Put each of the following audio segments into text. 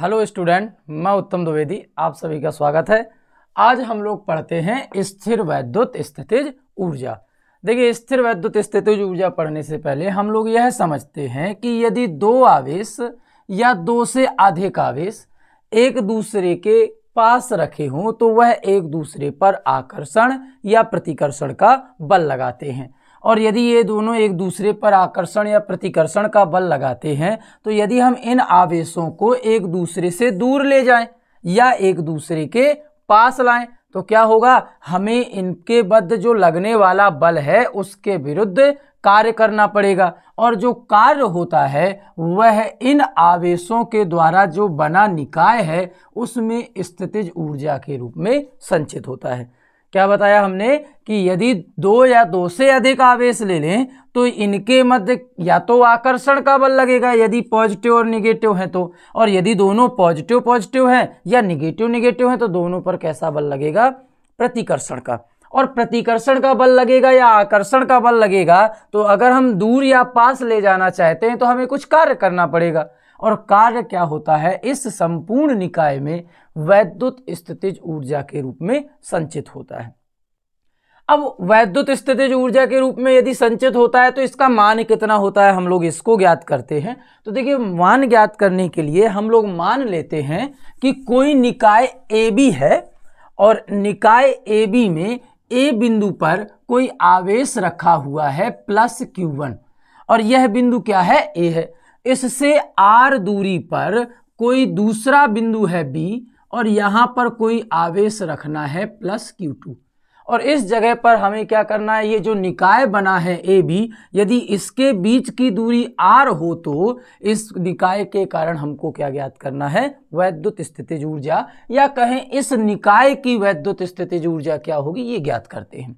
Hello student मैं उत्तम द्विवेदी आप सभी का स्वागत है आज हम लोग पढ़ते हैं स्थिर वैद्युत स्थितिज ऊर्जा देखिए स्थिर वैद्युत स्थितिज ऊर्जा पढ़ने से पहले हम लोग यह समझते हैं कि यदि दो आवेश या दो से अधिक आवेश एक दूसरे के पास रखे हों तो वह एक दूसरे पर आकर्षण या प्रतिकर्षण का बल लगाते हैं और यदि ये दोनों एक दूसरे पर आकर्षण या प्रतिकर्षण का बल लगाते हैं तो यदि हम इन आवेशों को एक दूसरे से दूर ले जाएं या एक दूसरे के पास लाएं तो क्या होगा हमें इनके बद्ध जो लगने वाला बल है उसके विरुद्ध कार्य करना पड़ेगा और जो कार्य होता है वह इन आवेशों के द्वारा जो बना निकाय है उसमें स्थितिज ऊर्जा के रूप में संचित होता है क्या बताया हमने कि यदि दो या दो से अधिक आवेश ले लें तो इनके मध्य या तो आकर्षण का बल लगेगा यदि पॉजिटिव और निगेटिव है तो और यदि दोनों पॉजिटिव पॉजिटिव हैं या निगेटिव निगेटिव हैं तो दोनों पर कैसा बल लगेगा प्रतिकर्षण का और प्रतिकर्षण का बल लगेगा या आकर्षण का बल लगेगा तो अगर हम दूर या पास ले जाना चाहते हैं तो हमें कुछ कार्य करना पड़ेगा और कार्य क्या होता है इस संपूर्ण निकाय में वैद्युत स्थितिज ऊर्जा के रूप में संचित होता है अब वैद्युत स्थितिज ऊर्जा के रूप में यदि संचित होता है तो इसका मान कितना होता है हम लोग इसको ज्ञात करते हैं तो देखिए मान ज्ञात करने के लिए हम लोग मान लेते हैं कि कोई निकाय ए बी है और निकाय ए बी में ए बिंदु पर कोई आवेश रखा हुआ है प्लस क्यू वन और यह बिंदु क्या है ए है इससे आर दूरी पर कोई दूसरा बिंदु है बी और यहाँ पर कोई आवेश रखना है प्लस क्यू टू और इस जगह पर हमें क्या करना है ये जो निकाय बना है ए बी यदि इसके बीच की दूरी आर हो तो इस निकाय के कारण हमको क्या ज्ञात करना है वैद्युत स्थिति ऊर्जा या कहें इस निकाय की वैद्युत स्थिति ऊर्जा क्या होगी ये ज्ञात करते हैं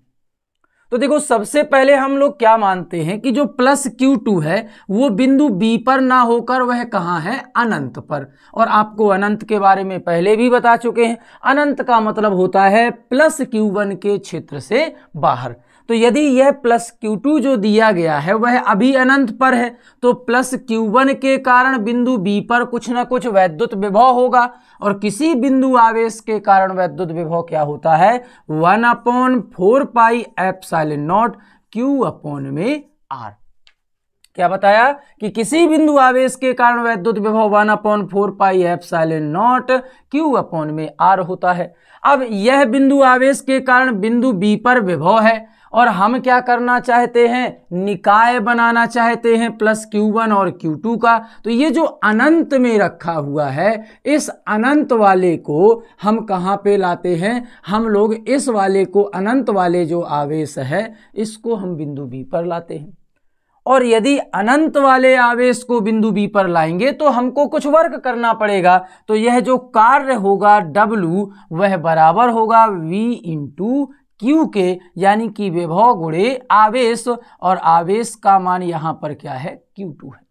तो देखो सबसे पहले हम लोग क्या मानते हैं कि जो प्लस क्यू टू है वो बिंदु बी पर ना होकर वह कहाँ है अनंत पर और आपको अनंत के बारे में पहले भी बता चुके हैं अनंत का मतलब होता है प्लस क्यू वन के क्षेत्र से बाहर तो यदि यह प्लस Q2 जो दिया गया है वह अभी अनंत पर है तो प्लस Q1 के कारण बिंदु B पर कुछ ना कुछ वैद्युत विभव होगा और किसी बिंदु आवेश के कारण वैद्युत विभव क्या होता है one upon four pi epsilon naught q upon में आर क्या बताया कि किसी बिंदु आवेश के कारण वैद्युत विभव one upon four pi epsilon naught q upon में आर होता है अब यह बिंदु आवेश के कारण बिंदु बी पर विभव है और हम क्या करना चाहते हैं निकाय बनाना चाहते हैं प्लस क्यू वन और क्यू टू का तो ये जो अनंत में रखा हुआ है इस अनंत वाले को हम कहाँ पे लाते हैं हम लोग इस वाले को अनंत वाले जो आवेश है इसको हम बिंदु बी पर लाते हैं और यदि अनंत वाले आवेश को बिंदु बी पर लाएंगे तो हमको कुछ वर्क करना पड़ेगा तो यह जो कार्य होगा W वह बराबर होगा V इंटू क्यू के यानी कि विभव गुणे आवेश और आवेश का मान यहां पर क्या है क्यू टू है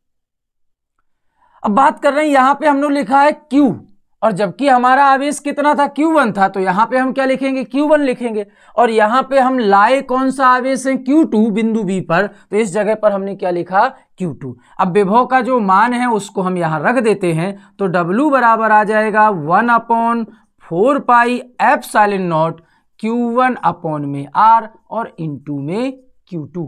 अब बात कर रहे हैं यहां पे हमने लिखा है क्यू और जबकि हमारा आवेश कितना था Q1 था तो यहाँ पे हम क्या लिखेंगे Q1 लिखेंगे और यहां पे हम लाए कौन सा आवेश है Q2 बिंदु B पर तो इस जगह पर हमने क्या लिखा Q2 अब विभव का जो मान है उसको हम यहां रख देते हैं तो W बराबर आ जाएगा one upon four pi epsilon naught Q1 upon में R और टू में Q2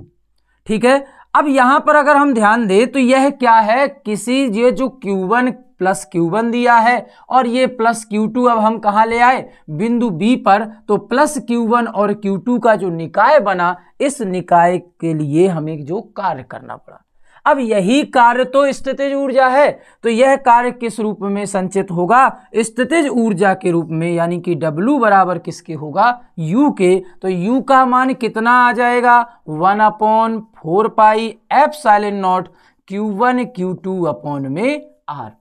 ठीक है अब यहां पर अगर हम ध्यान दें तो यह क्या है किसी ये जो Q1 प्लस Q1 दिया है और ये प्लस Q2 अब हम कहाँ ले आए बिंदु B पर तो प्लस Q1 और Q2 का जो निकाय बना इस निकाय के लिए हमें जो कार्य करना पड़ा अब यही कार्य तो स्थितिज ऊर्जा है तो यह कार्य किस रूप में संचित होगा स्थितिज ऊर्जा के रूप में यानी कि W बराबर किसके होगा U के तो U का मान कितना आ जाएगा one upon four pi epsilon naught q one q two upon में आर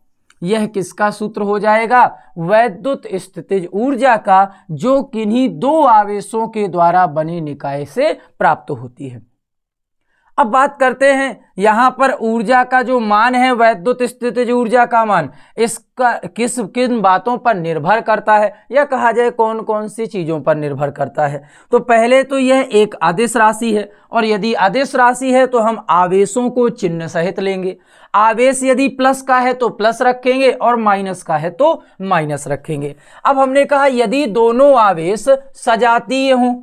यह किसका सूत्र हो जाएगा वैद्युत स्थितिज ऊर्जा का जो किन्हीं दो आवेशों के द्वारा बने निकाय से प्राप्त होती है अब बात करते हैं यहाँ पर ऊर्जा का जो मान है वैद्युत जो ऊर्जा का मान इसका किस किन बातों पर निर्भर करता है या कहा जाए कौन कौन सी चीज़ों पर निर्भर करता है तो पहले तो यह एक आदेश राशि है और यदि आदेश राशि है तो हम आवेशों को चिन्ह सहित लेंगे आवेश यदि प्लस का है तो प्लस रखेंगे और माइनस का है तो माइनस रखेंगे अब हमने कहा यदि दोनों आवेश सजातीय हों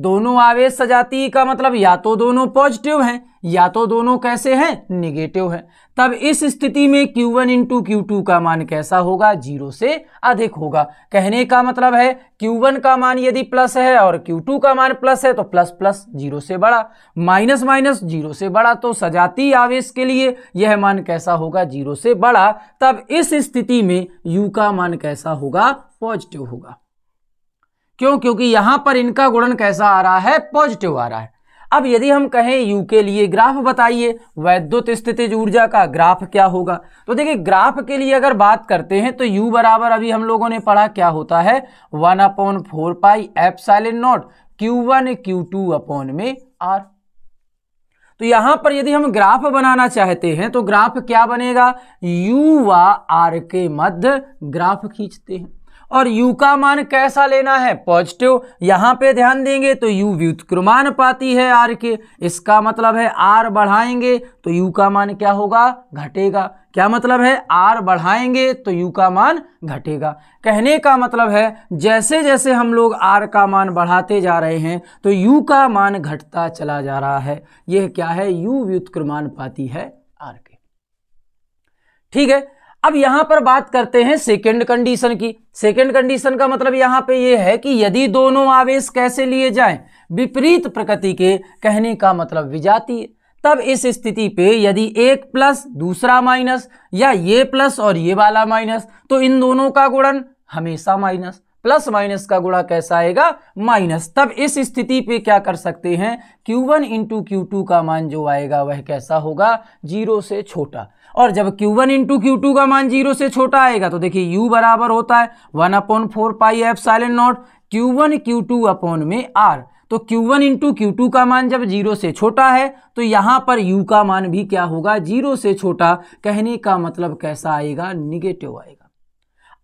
दोनों आवेश सजाती का मतलब या तो दोनों पॉजिटिव हैं या तो दोनों कैसे हैं निगेटिव हैं तब इस स्थिति में Q1 वन इंटू क्यू का मान कैसा होगा जीरो से अधिक होगा कहने का मतलब है Q1 का मान यदि प्लस है और Q2 का मान प्लस है तो प्लस प्लस जीरो से बड़ा माइनस माइनस जीरो से बड़ा तो सजाती आवेश के लिए यह मान कैसा होगा जीरो से बड़ा तब इस स्थिति में यू का मान कैसा होगा पॉजिटिव होगा क्यों क्योंकि यहां पर इनका गुणन कैसा आ रहा है पॉजिटिव आ रहा है अब यदि हम कहें यू के लिए ग्राफ बताइए वैद्युत स्थिति ऊर्जा का ग्राफ क्या होगा तो देखिए ग्राफ के लिए अगर बात करते हैं तो यू बराबर अभी हम लोगों ने पढ़ा क्या होता है one upon four pi epsilon naught q one q two upon में आर तो यहां पर यदि हम ग्राफ बनाना चाहते हैं तो ग्राफ क्या बनेगा यू व आर के मध्य ग्राफ खींचते हैं और यू का मान कैसा लेना है पॉजिटिव यहां पे ध्यान देंगे तो यू पाती है आर के इसका मतलब है आर बढ़ाएंगे तो यू का मान क्या होगा घटेगा क्या मतलब है आर बढ़ाएंगे तो यू का मान घटेगा कहने का मतलब है जैसे जैसे हम लोग आर का मान बढ़ाते जा रहे हैं तो यू का मान घटता चला जा रहा है यह क्या है यू पाती है आर के ठीक है अब यहां पर बात करते हैं सेकेंड कंडीशन की सेकेंड कंडीशन का मतलब यहां पे यह है कि यदि दोनों आवेश कैसे लिए जाएं विपरीत प्रकृति के कहने का मतलब विजातीय तब इस स्थिति पे यदि एक प्लस दूसरा माइनस या ये प्लस और ये वाला माइनस तो इन दोनों का गुणन हमेशा माइनस प्लस माइनस का गुणा कैसा आएगा माइनस तब इस स्थिति पे क्या कर सकते हैं Q1 वन इंटू का मान जो आएगा वह कैसा होगा जीरो से छोटा और जब Q1 वन इंटू क्यू का मान जीरो से छोटा आएगा तो देखिए U बराबर होता है one upon four pi epsilon naught q one q two upon में R तो Q1 वन इंटू क्यू का मान जब जीरो से छोटा है तो यहाँ पर U का मान भी क्या होगा जीरो से छोटा कहने का मतलब कैसा आएगा निगेटिव आएगा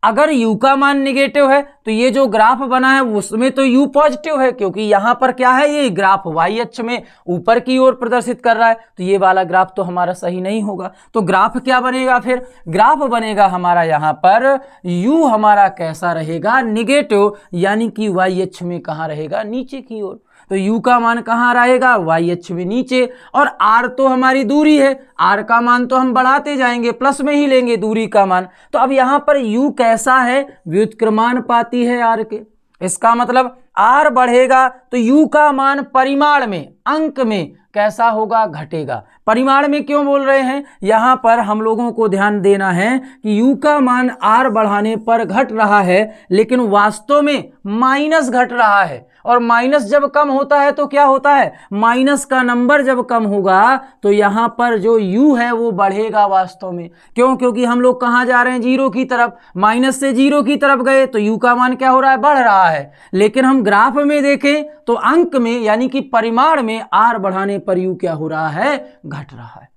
अगर यू का मान निगेटिव है तो ये जो ग्राफ बना है उसमें तो यू पॉजिटिव है क्योंकि यहां पर क्या है ये ग्राफ वाई अक्ष में ऊपर की ओर प्रदर्शित कर रहा है तो ये वाला ग्राफ तो हमारा सही नहीं होगा तो ग्राफ क्या बनेगा फिर ग्राफ बनेगा हमारा यहां पर यू हमारा कैसा रहेगा निगेटिव यानी कि वाई अक्ष में कहाँ रहेगा नीचे की ओर तो यू का मान कहाँ रहेगा वाई एच में नीचे और आर तो हमारी दूरी है आर का मान तो हम बढ़ाते जाएंगे प्लस में ही लेंगे दूरी का मान तो अब यहाँ पर यू कैसा है पाती है आर के इसका मतलब आर बढ़ेगा तो यू का मान परिमाण में अंक में कैसा होगा घटेगा परिमाण में क्यों बोल रहे हैं यहाँ पर हम लोगों को ध्यान देना है कि u का मान r बढ़ाने पर घट रहा है लेकिन वास्तव में माइनस घट रहा है और माइनस जब कम होता है तो क्या होता है माइनस का नंबर जब कम होगा तो यहाँ पर जो u है वो बढ़ेगा वास्तव में क्यों क्योंकि हम लोग कहाँ जा रहे हैं जीरो की तरफ माइनस से जीरो की तरफ गए तो यू का मान क्या हो रहा है बढ़ रहा है लेकिन हम ग्राफ में देखें तो अंक में यानी कि परिमाण में आर बढ़ाने पर यू क्या हो रहा है घट रहा है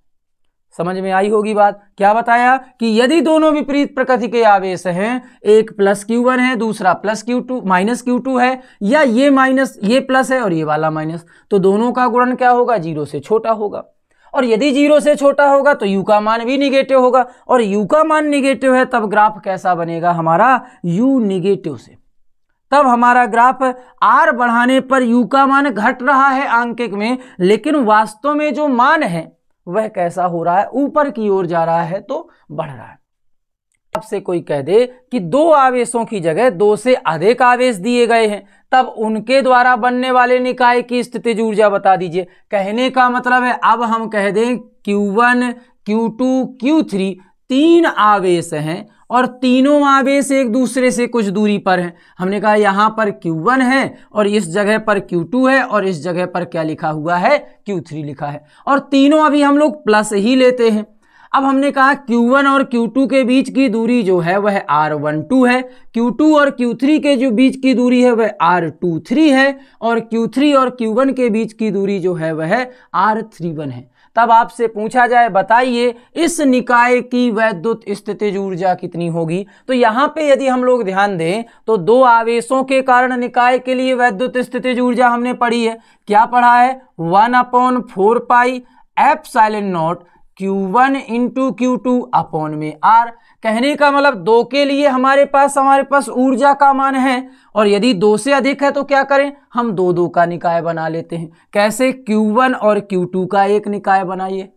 समझ में आई होगी बात क्या बताया कि यदि दोनों विपरीत प्रकृति के आवेश हैं एक प्लस क्यू वन है दूसरा plus q two minus q two है या ये माइनस ये प्लस है और ये वाला माइनस तो दोनों का गुणन क्या होगा जीरो से छोटा होगा और यदि जीरो से छोटा होगा तो यू का मान भी निगेटिव होगा और यू का मान निगेटिव है तब ग्राफ कैसा बनेगा हमारा यू निगेटिव से तब हमारा ग्राफ आर बढ़ाने पर यू का मान घट रहा है आंकिक में लेकिन वास्तव में जो मान है वह कैसा हो रहा है ऊपर की ओर जा रहा है तो बढ़ रहा है आपसे कोई कह दे कि दो आवेशों की जगह दो से अधिक आवेश दिए गए हैं तब उनके द्वारा बनने वाले निकाय की स्थिति ऊर्जा बता दीजिए कहने का मतलब है अब हम कह दें Q1, Q2, Q3 तीन आवेश हैं और तीनों आवेश एक दूसरे से कुछ दूरी पर हैं हमने कहा यहाँ पर Q1 है और इस जगह पर Q2 है और इस जगह पर क्या लिखा हुआ है Q3 लिखा है और तीनों अभी हम लोग प्लस ही लेते हैं अब हमने कहा Q1 और Q2 के बीच की दूरी जो है वह R12 है Q2 और Q3 के जो बीच की दूरी है वह R23 है और Q3 और Q1 के बीच की दूरी जो है वह R31 है तब आपसे पूछा जाए बताइए इस निकाय की वैद्युत स्थितिज ऊर्जा कितनी होगी तो यहाँ पे यदि हम लोग ध्यान दें तो दो आवेशों के कारण निकाय के लिए वैद्युत स्थितिज ऊर्जा हमने पढ़ी है क्या पढ़ा है one upon four pi epsilon naught Q1 one into q two upon में आर कहने का मतलब दो के लिए हमारे पास हमारे पास ऊर्जा का मान है और यदि दो से अधिक है तो क्या करें हम दो दो का निकाय बना लेते हैं कैसे Q1 और Q2 का एक निकाय बनाइए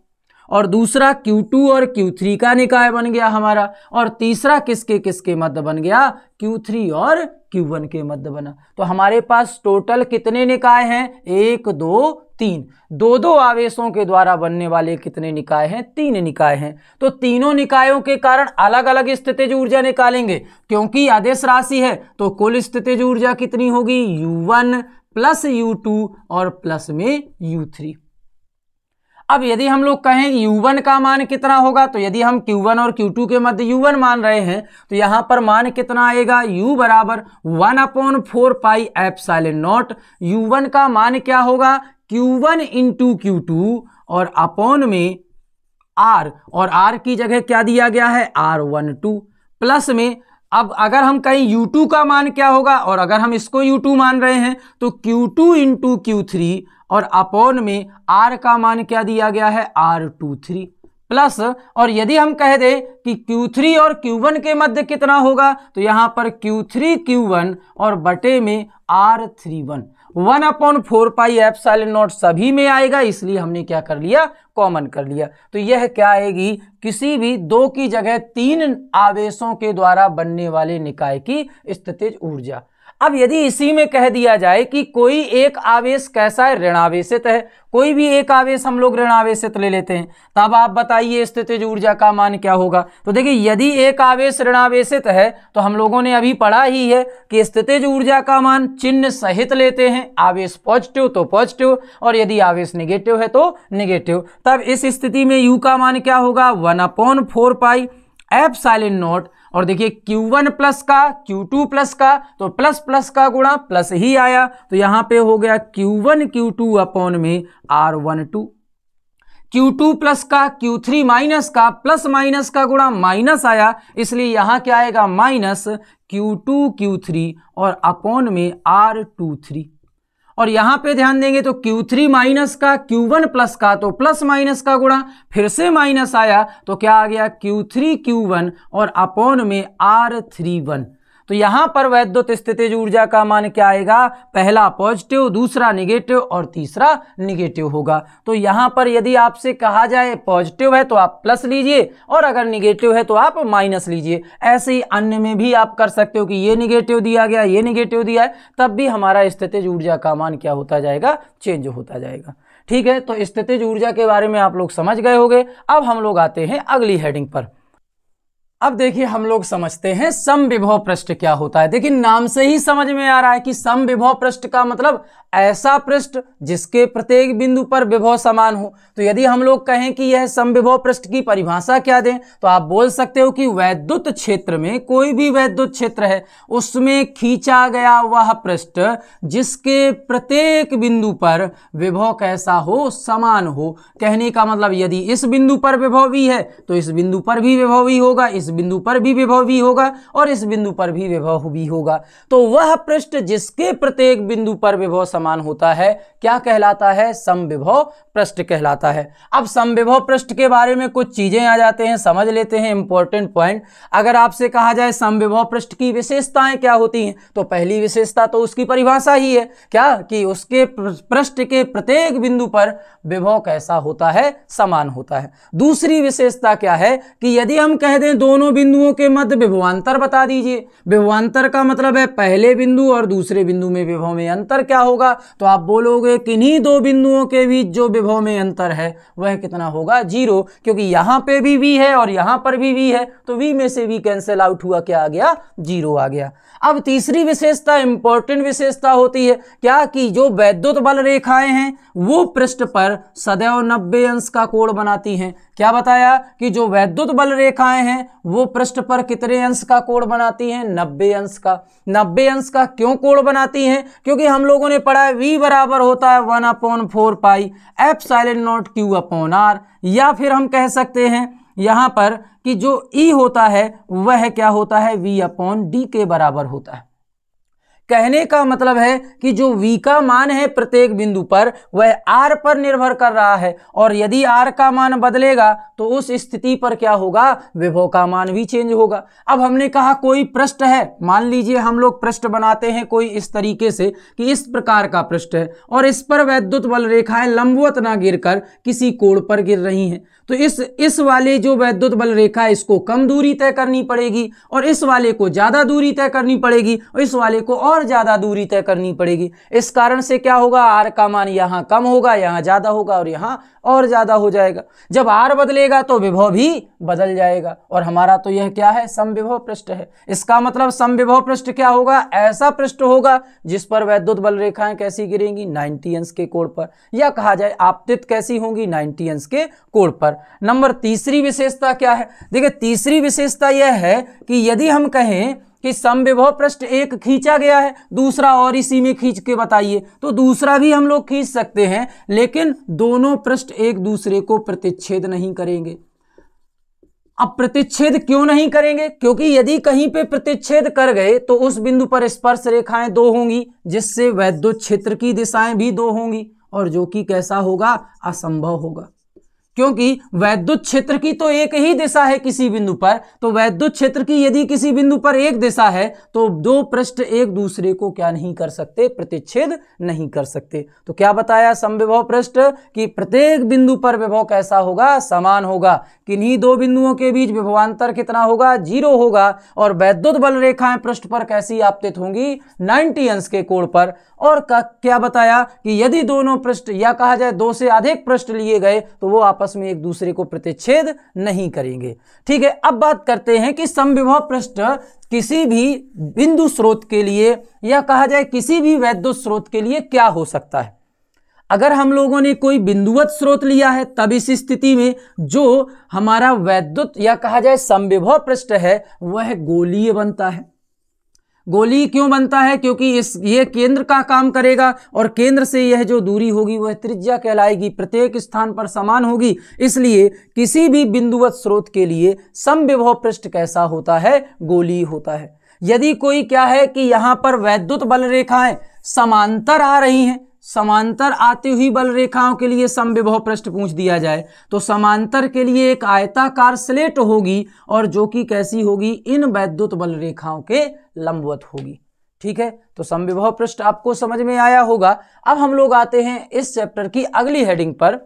और दूसरा Q2 और Q3 का निकाय बन गया हमारा और तीसरा किसके किसके मध्य बन गया Q3 और Q1 के मध्य बना तो हमारे पास टोटल कितने निकाय हैं एक दो तीन दो दो आवेशों के द्वारा बनने वाले कितने निकाय हैं तीन निकाय हैं तो तीनों निकायों के कारण अलग अलग स्थितिज ऊर्जा निकालेंगे क्योंकि आदेश राशि है तो कुल स्थितिज ऊर्जा कितनी होगी यू प्लस यू और प्लस में यू अब यदि हम लोग कहें U1 का मान कितना होगा तो यदि हम Q1 और Q2 के मध्य U1 मान रहे हैं तो यहां पर मान कितना आएगा U बराबर one upon four pi epsilon naught U1 का मान क्या होगा Q1 वन इंटू क्यू और अपॉन में R और R की जगह क्या दिया गया है आर वन टू प्लस में अब अगर हम कहीं U2 का मान क्या होगा और अगर हम इसको U2 मान रहे हैं तो Q2 two into q three और अपॉन में आर का मान क्या दिया गया है आर टू थ्री प्लस और यदि हम कह दें कि Q3 और Q1 के मध्य कितना होगा तो यहाँ पर Q3 Q1 और बटे में R31 one one upon four pi epsilon naught सभी में आएगा इसलिए हमने क्या कर लिया कॉमन कर लिया तो यह क्या आएगी किसी भी दो की जगह तीन आवेशों के द्वारा बनने वाले निकाय की स्थितिज ऊर्जा अब यदि इसी में कह दिया जाए कि कोई एक आवेश कैसा है ऋणावेशित है कोई भी एक आवेश हम लोग ऋणावेशित ले लेते हैं तब आप बताइए स्थितिज ऊर्जा का मान क्या होगा तो देखिए यदि एक आवेश ऋणावेशित है तो हम लोगों ने अभी पढ़ा ही है कि स्थितिज ऊर्जा का मान चिन्ह सहित लेते हैं आवेश पॉजिटिव तो पॉजिटिव और यदि आवेश निगेटिव है तो निगेटिव तब इस स्थिति में यू का मान क्या होगा one upon four pi epsilon naught और देखिए Q1 प्लस का Q2 प्लस का तो प्लस प्लस का गुणा प्लस ही आया तो यहां पे हो गया Q1 Q2 अपॉन में R12 Q2 प्लस का Q3 माइनस का प्लस माइनस का गुणा माइनस आया इसलिए यहां क्या आएगा माइनस Q2 Q3 और अपॉन में R23 और यहां पे ध्यान देंगे तो Q3 थ्री माइनस का Q1 प्लस का तो प्लस माइनस का गुणा फिर से माइनस आया तो क्या आ गया Q3 Q1 और अपॉन में R31 तो यहाँ पर वैद्युत स्थितिज ऊर्जा का मान क्या आएगा पहला पॉजिटिव दूसरा निगेटिव और तीसरा निगेटिव होगा तो यहाँ पर यदि आपसे कहा जाए पॉजिटिव है तो आप प्लस लीजिए और अगर निगेटिव है तो आप माइनस लीजिए ऐसे ही अन्य में भी आप कर सकते हो कि ये निगेटिव दिया गया ये निगेटिव दिया है तब भी हमारा स्थितिज ऊर्जा का मान क्या होता जाएगा चेंज होता जाएगा ठीक है तो स्थितिज ऊर्जा के बारे में आप लोग समझ गए होंगे अब हम लोग आते हैं अगली हेडिंग पर अब देखिए हम लोग समझते हैं सम विभव पृष्ठ क्या होता है देखिए नाम से ही समझ में आ रहा है कि सम विभव पृष्ठ का मतलब ऐसा पृष्ठ जिसके प्रत्येक बिंदु पर विभव समान हो तो यदि हम लोग कहें कि यह सम विभव पृष्ठ की परिभाषा क्या दें तो आप बोल सकते हो कि वैद्युत क्षेत्र में कोई भी वैद्युत क्षेत्र है उसमें खींचा गया वह पृष्ठ जिसके प्रत्येक बिंदु पर विभव कैसा हो समान हो कहने का मतलब यदि इस बिंदु पर विभव भी है तो इस बिंदु पर भी विभव भी होगा इस बिंदु पर भी विभव भी होगा और इस बिंदु पर भी विभव भी होगा तो वह पृष्ठ जिसके प्रत्येक बिंदु पर विभव समान होता है क्या कहलाता है समविभव पृष्ठ कहलाता है अब समविभव पृष्ठ के बारे में कुछ चीजें आ जाते हैं समझ लेते हैं इंपॉर्टेंट पॉइंट अगर आपसे कहा जाए समविभव पृष्ठ की विशेषताएं क्या होती हैं तो पहली विशेषता तो उसकी परिभाषा ही है क्या कि उसके पृष्ठ के प्रत्येक बिंदु पर विभव कैसा होता है समान होता है दूसरी विशेषता क्या है कि यदि हम कह दें दोनों दोनों बिंदुओं के मध्य विभवान्तर बता दीजिए विभवान्तर का मतलब है पहले बिंदु और दूसरे बिंदु में विभव में अंतर क्या होगा तो आप बोलोगे किन्हीं दो बिंदुओं के बीच जो विभव में अंतर है वह कितना होगा जीरो क्योंकि यहां पे भी वी है और यहां पर भी वी है तो वी में से वी कैंसिल आउट हुआ क्या आ गया जीरो आ गया अब तीसरी विशेषता इंपॉर्टेंट विशेषता होती है क्या कि जो वैद्युत बल रेखाएं हैं वो पृष्ठ पर सदैव नब्बे अंश का कोण बनाती हैं क्या बताया कि जो वैद्युत बल रेखाएं हैं वो पृष्ठ पर कितने अंश का कोण बनाती हैं नब्बे अंश का नब्बे अंश का क्यों कोण बनाती हैं क्योंकि हम लोगों ने पढ़ा है वी बराबर होता है one upon four pi epsilon naught q upon R या फिर हम कह सकते हैं यहाँ पर कि जो ई e होता है वह क्या होता है वी अपॉन डी के बराबर होता है कहने का मतलब है कि जो v का मान है प्रत्येक बिंदु पर वह r पर निर्भर कर रहा है और यदि r का मान बदलेगा तो उस स्थिति पर क्या होगा विभव का मान भी चेंज होगा अब हमने कहा कोई प्रश्न है मान लीजिए हम लोग पृष्ठ बनाते हैं कोई इस तरीके से कि इस प्रकार का पृष्ठ है और इस पर वैद्युत बल रेखाएं लंबवत ना गिर किसी कोण पर गिर रही हैं तो इस इस वाले जो वैद्युत बल रेखा है इसको कम दूरी तय करनी पड़ेगी और इस वाले को ज़्यादा दूरी तय करनी पड़ेगी और इस वाले को और ज़्यादा दूरी तय करनी पड़ेगी इस कारण से क्या होगा आर का मान यहाँ कम होगा यहाँ ज़्यादा होगा और यहाँ और ज़्यादा हो जाएगा जब आर बदलेगा तो विभव भी बदल जाएगा और हमारा तो यह क्या है समविभव पृष्ठ है इसका मतलब समविभव पृष्ठ क्या होगा ऐसा पृष्ठ होगा जिस पर वैद्युत बल रेखाएं कैसी गिरेंगी नाइन्टी अंश के कोण पर या कहा जाए आपतित कैसी होंगी नाइन्टी अंश के कोण पर नंबर तीसरी विशेषता क्या है देखिए तीसरी विशेषता यह है कि यदि हम कहें कि समविभव पृष्ठ एक खींचा गया है दूसरा और इसी में खींच के बताइए तो दूसरा भी हम लोग खींच सकते हैं लेकिन दोनों पृष्ठ एक दूसरे को प्रतिच्छेद नहीं करेंगे अब प्रतिच्छेद क्यों नहीं करेंगे क्योंकि यदि कहीं पे प्रतिच्छेद कर गए तो उस बिंदु पर स्पर्श रेखाएं दो होंगी जिससे वैद्युत क्षेत्र की दिशाएं भी दो होंगी और जो कि कैसा होगा असंभव होगा क्योंकि वैद्युत क्षेत्र की तो एक ही दिशा है किसी बिंदु पर तो वैद्युत क्षेत्र की यदि किसी बिंदु पर एक दिशा है तो दो पृष्ठ एक दूसरे को क्या नहीं कर सकते प्रतिच्छेद नहीं कर सकते तो क्या बताया समविभव पृष्ठ कि प्रत्येक बिंदु पर विभव कैसा होगा समान होगा किन्हीं दो बिंदुओं के बीच विभवांतर कितना होगा जीरो होगा और वैद्युत बल रेखाएं पृष्ठ पर कैसी आपतित होंगी नाइनटी अंश के कोण पर और क्या बताया कि यदि दोनों पृष्ठ या कहा जाए दो से अधिक पृष्ठ लिए गए तो वो आपस आपस में एक दूसरे को प्रतिच्छेद नहीं करेंगे ठीक है अब बात करते हैं कि संविभव पृष्ठ किसी भी बिंदु स्रोत के लिए या कहा जाए किसी भी वैद्युत स्रोत के लिए क्या हो सकता है अगर हम लोगों ने कोई बिंदुवत स्रोत लिया है तब इस स्थिति में जो हमारा वैद्युत या कहा जाए संविभव पृष्ठ है वह गोलीय बनता है गोली क्यों बनता है क्योंकि इस ये केंद्र का काम करेगा और केंद्र से यह जो दूरी होगी वह त्रिज्या कहलाएगी प्रत्येक स्थान पर समान होगी इसलिए किसी भी बिंदुवत स्रोत के लिए समविभव पृष्ठ कैसा होता है गोली होता है यदि कोई क्या है कि यहाँ पर वैद्युत बल रेखाएं समांतर आ रही हैं समांतर आती हुई बल रेखाओं के लिए समविभव पृष्ठ पूछ दिया जाए तो समांतर के लिए एक आयताकार स्लेट होगी और जो कि कैसी होगी इन वैद्युत बल रेखाओं के लंबवत होगी ठीक है तो समविभव पृष्ठ आपको समझ में आया होगा अब हम लोग आते हैं इस चैप्टर की अगली हेडिंग पर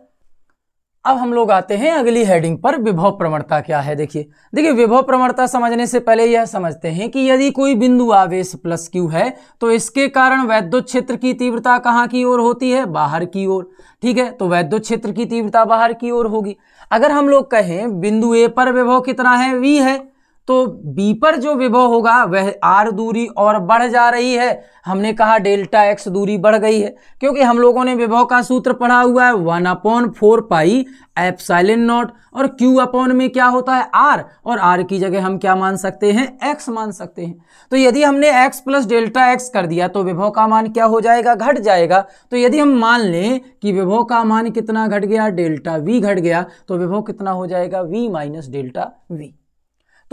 अब हम लोग आते हैं अगली हेडिंग पर विभव प्रवणता क्या है देखिए देखिए विभव प्रवणता समझने से पहले यह समझते हैं कि यदि कोई बिंदु आवेश प्लस क्यू है तो इसके कारण वैद्युत क्षेत्र की तीव्रता कहाँ की ओर होती है बाहर की ओर ठीक है तो वैद्युत क्षेत्र की तीव्रता बाहर की ओर होगी अगर हम लोग कहें बिंदु ए पर विभव कितना है वी है तो बी पर जो विभव होगा वह आर दूरी और बढ़ जा रही है हमने कहा डेल्टा एक्स दूरी बढ़ गई है क्योंकि हम लोगों ने विभव का सूत्र पढ़ा हुआ है one upon four pi epsilon naught और क्यू अपॉन में क्या होता है आर और आर की जगह हम क्या मान सकते हैं एक्स मान सकते हैं तो यदि हमने एक्स प्लस डेल्टा एक्स कर दिया तो विभव का मान क्या हो जाएगा घट जाएगा तो यदि हम मान लें कि विभव का मान कितना घट गया डेल्टा वी घट गया तो विभव कितना हो जाएगा वी माइनस डेल्टा वी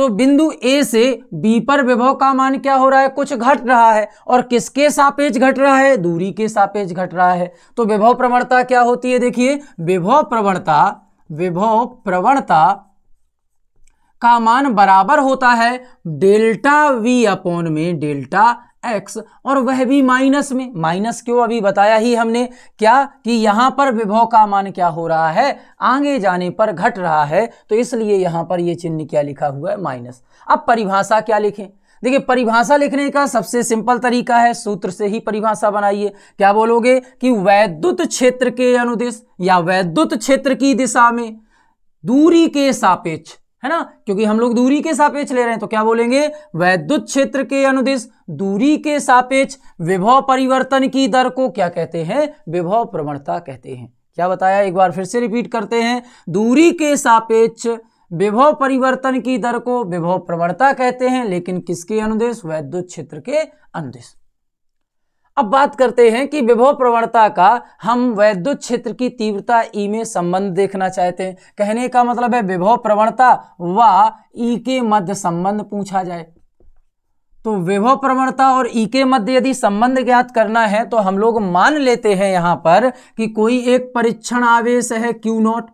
तो बिंदु ए से बी पर विभव का मान क्या हो रहा है कुछ घट रहा है और किसके सापेक्ष घट रहा है दूरी के सापेक्ष घट रहा है तो विभव प्रवणता क्या होती है देखिए विभव प्रवणता विभव प्रवणता का मान बराबर होता है डेल्टा वी अपॉन में डेल्टा एक्स और वह भी माइनस में माइनस क्यों अभी बताया ही हमने क्या कि यहाँ पर विभव का मान क्या हो रहा है आगे जाने पर घट रहा है तो इसलिए यहाँ पर यह चिन्ह क्या लिखा हुआ है माइनस अब परिभाषा क्या लिखें देखिए परिभाषा लिखने का सबसे सिंपल तरीका है सूत्र से ही परिभाषा बनाइए क्या बोलोगे कि वैद्युत क्षेत्र के अनुदेश या वैद्युत क्षेत्र की दिशा में दूरी के सापेक्ष है ना क्योंकि हम लोग दूरी के सापेक्ष ले रहे हैं तो क्या बोलेंगे वैद्युत क्षेत्र के अनुदेश दूरी के सापेक्ष विभव परिवर्तन की दर को क्या कहते हैं विभव प्रवणता कहते हैं क्या बताया एक बार फिर से रिपीट करते हैं दूरी के सापेक्ष विभव परिवर्तन की दर को विभव प्रवणता कहते हैं लेकिन किसके अनुदेश वैद्युत क्षेत्र के अनुदेश अब बात करते हैं कि विभव प्रवणता का हम वैद्युत क्षेत्र की तीव्रता ई e में संबंध देखना चाहते हैं कहने का मतलब है विभव प्रवणता व ई e के मध्य संबंध पूछा जाए तो विभव प्रवणता और ई e के मध्य यदि संबंध ज्ञात करना है तो हम लोग मान लेते हैं यहां पर कि कोई एक परीक्षण आवेश है क्यू नॉट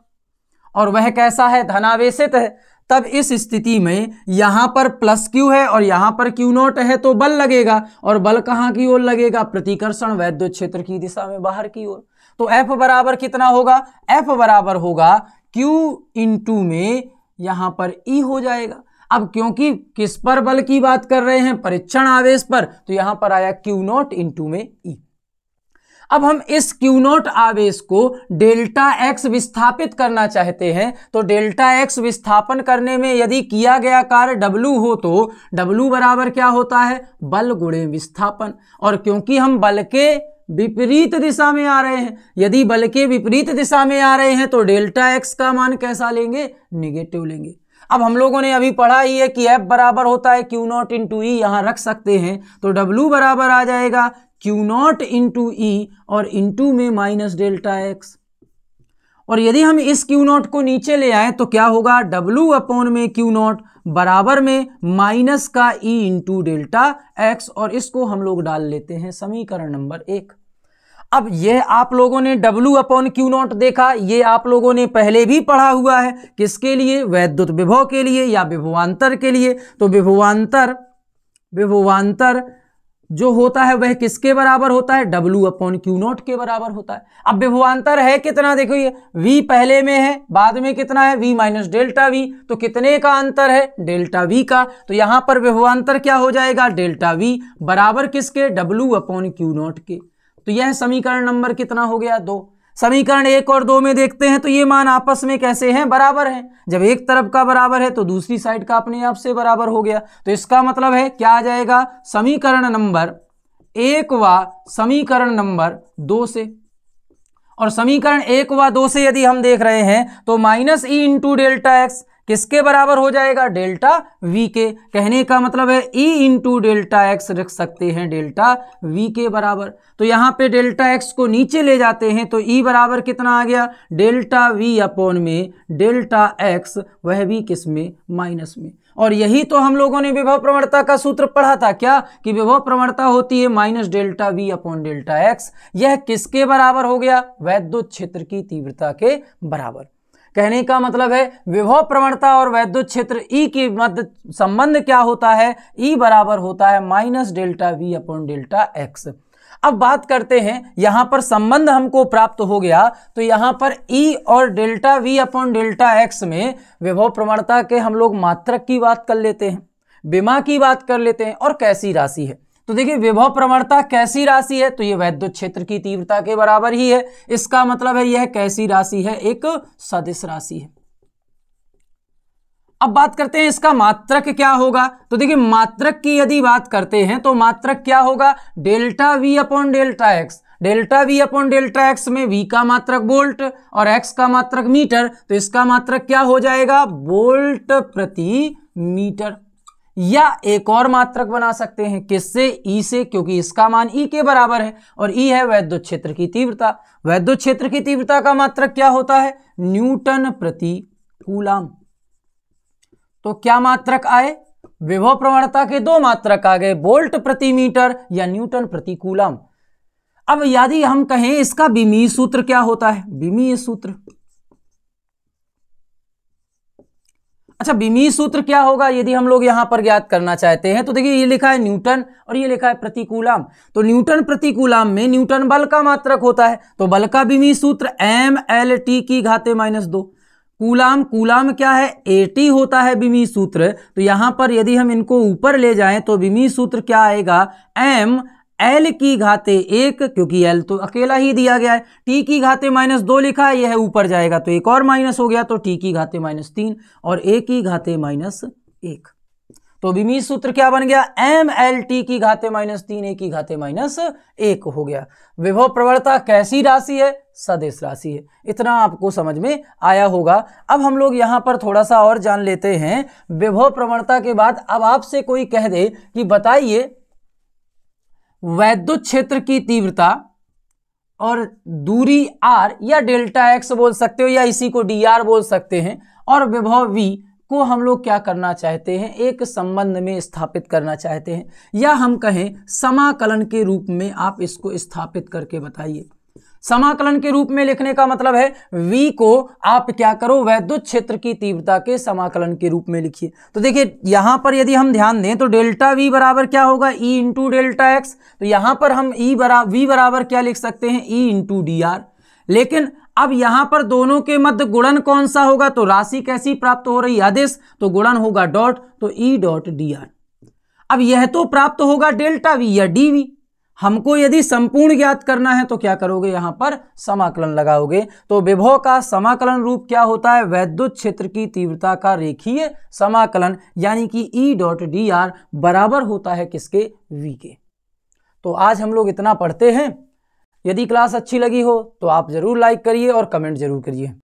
और वह कैसा है धनावेशित है तब इस स्थिति में यहाँ पर प्लस क्यू है और यहाँ पर क्यू नॉट है तो बल लगेगा और बल कहाँ की ओर लगेगा प्रतिकर्षण वैद्य क्षेत्र की दिशा में बाहर की ओर तो एफ बराबर कितना होगा एफ बराबर होगा क्यू टू में यहाँ पर ई e हो जाएगा अब क्योंकि किस पर बल की बात कर रहे हैं परीक्षण आवेश पर तो यहां पर आया क्यू नॉट टू में ई e। अब हम इस क्यू नोट आवेश को डेल्टा एक्स विस्थापित करना चाहते हैं तो डेल्टा एक्स विस्थापन करने में यदि किया गया कार्य डब्लू हो तो डब्लू बराबर क्या होता है बल गुणे विस्थापन और क्योंकि हम बल के विपरीत दिशा में आ रहे हैं यदि बल के विपरीत दिशा में आ रहे हैं तो डेल्टा एक्स का मान कैसा लेंगे निगेटिव लेंगे अब हम लोगों ने अभी पढ़ा ही है कि F बराबर होता है Q naught into E यहाँ रख सकते हैं तो W बराबर आ जाएगा क्यू नॉट इंटू ई और इंटू में माइनस डेल्टा एक्स और यदि हम इस क्यू नॉट को नीचे ले आए तो क्या होगा डब्लू अपॉन में क्यू नॉट बराबर में माइनस का ई इंटू डेल्टा एक्स और इसको हम लोग डाल लेते हैं समीकरण नंबर एक अब यह आप लोगों ने W अपॉन क्यू नॉट देखा यह आप लोगों ने पहले भी पढ़ा हुआ है किसके लिए वैद्युत विभव के लिए या विभवान्तर के लिए तो विभवान्तर विभवान्तर जो होता है वह किसके बराबर होता है W अपॉन क्यू नॉट के बराबर होता है अब विभवांतर है कितना देखो ये V पहले में है बाद में कितना है V माइनस डेल्टा V तो कितने का अंतर है डेल्टा V का तो यहां पर विभवांतर क्या हो जाएगा डेल्टा V बराबर किसके W अपॉन क्यू नॉट के तो यह समीकरण नंबर कितना हो गया दो समीकरण एक और दो में देखते हैं तो ये मान आपस में कैसे हैं बराबर हैं जब एक तरफ का बराबर है तो दूसरी साइड का अपने आप से बराबर हो गया तो इसका मतलब है क्या आ जाएगा समीकरण नंबर एक व समीकरण नंबर दो से और समीकरण एक व दो से यदि हम देख रहे हैं तो minus E into delta X किसके बराबर हो जाएगा डेल्टा वी के कहने का मतलब है E e into delta X रख सकते हैं डेल्टा वी के बराबर तो यहाँ पे डेल्टा एक्स को नीचे ले जाते हैं तो ई e बराबर कितना आ गया डेल्टा वी अपॉन में डेल्टा एक्स वह भी किस में माइनस में और यही तो हम लोगों ने विभव प्रवणता का सूत्र पढ़ा था क्या कि विभव प्रवणता होती है minus delta V upon delta X यह किसके बराबर हो गया वैद्युत क्षेत्र की तीव्रता के बराबर कहने का मतलब है विभव प्रवणता और वैद्युत क्षेत्र ई e के मध्य संबंध क्या होता है ई e बराबर होता है minus delta V upon delta X अब बात करते हैं यहां पर संबंध हमको प्राप्त हो गया तो यहां पर E और delta V upon delta X में विभव प्रवणता के हम लोग मात्रक की बात कर लेते हैं बीमा की बात कर लेते हैं और कैसी राशि है तो देखिए विभव प्रवणता कैसी राशि है तो ये वैद्युत क्षेत्र की तीव्रता के बराबर ही है इसका मतलब है यह कैसी राशि है एक सदिश राशि है अब बात करते हैं इसका मात्रक क्या होगा तो देखिए मात्रक की यदि बात करते हैं तो मात्रक क्या होगा delta V upon delta X delta V upon delta X में वी का मात्रक बोल्ट और एक्स का मात्रक मीटर तो इसका मात्रक क्या हो जाएगा बोल्ट प्रति मीटर या एक और मात्रक बना सकते हैं किससे ई से क्योंकि इसका मान ई के बराबर है और ई है वैद्युत क्षेत्र की तीव्रता वैद्युत क्षेत्र की तीव्रता का मात्रक क्या होता है न्यूटन प्रति कूलाम तो क्या मात्रक आए विभव प्रवणता के दो मात्रक आ गए बोल्ट प्रति मीटर या न्यूटन प्रति कूलाम अब यदि हम कहें इसका बीमी सूत्र क्या होता है बीमी सूत्र अच्छा बिमी सूत्र क्या होगा यदि हम लोग यहाँ पर ज्ञात करना चाहते हैं तो देखिए ये लिखा है न्यूटन और ये लिखा है प्रतिकूलाम तो न्यूटन प्रतिकूलाम में न्यूटन बल का मात्रक होता है तो बल का बिमी सूत्र एम एल टी की घाते माइनस दो कूलाम कूलाम क्या है ए टी होता है बिमी सूत्र तो यहां पर यदि हम इनको ऊपर ले जाएं तो बिमी सूत्र क्या आएगा एम एल की घाते एक क्योंकि एल तो अकेला ही दिया गया है टी की घाते माइनस दो लिखा है यह ऊपर जाएगा तो एक और माइनस हो गया तो टी की घाते माइनस तीन और ए की घाते माइनस एक तो विमीत सूत्र क्या बन गया एम एल टी की घाते माइनस तीन ए की घाते माइनस एक हो गया विभव प्रवणता कैसी राशि है सदेश राशि है इतना आपको समझ में आया होगा अब हम लोग यहां पर थोड़ा सा और जान लेते हैं विभव प्रवणता के बाद अब आपसे कोई कह दे कि बताइए वैद्युत क्षेत्र की तीव्रता और दूरी आर या डेल्टा एक्स बोल सकते हो या इसी को डी आर बोल सकते हैं और विभव वी को हम लोग क्या करना चाहते हैं एक संबंध में स्थापित करना चाहते हैं या हम कहें समाकलन के रूप में आप इसको स्थापित करके बताइए समाकलन के रूप में लिखने का मतलब है v को आप क्या करो वैद्युत क्षेत्र की तीव्रता के समाकलन के रूप में लिखिए तो देखिए यहां पर यदि हम ध्यान दें तो डेल्टा v बराबर क्या होगा e इंटू डेल्टा एक्स तो यहां पर हम e बरा v बराबर क्या लिख सकते हैं e इंटू डी आर लेकिन अब यहां पर दोनों के मध्य गुणन कौन सा होगा तो राशि कैसी प्राप्त हो रही आदेश तो गुणन होगा डॉट तो ई डॉट डी आर अब यह तो प्राप्त होगा डेल्टा वी या डी वी हमको यदि संपूर्ण ज्ञात करना है तो क्या करोगे यहाँ पर समाकलन लगाओगे तो विभव का समाकलन रूप क्या होता है वैद्युत क्षेत्र की तीव्रता का रेखीय समाकलन यानी कि ई डॉट डी आर बराबर होता है किसके वी के तो आज हम लोग इतना पढ़ते हैं यदि क्लास अच्छी लगी हो तो आप ज़रूर लाइक करिए और कमेंट ज़रूर करिए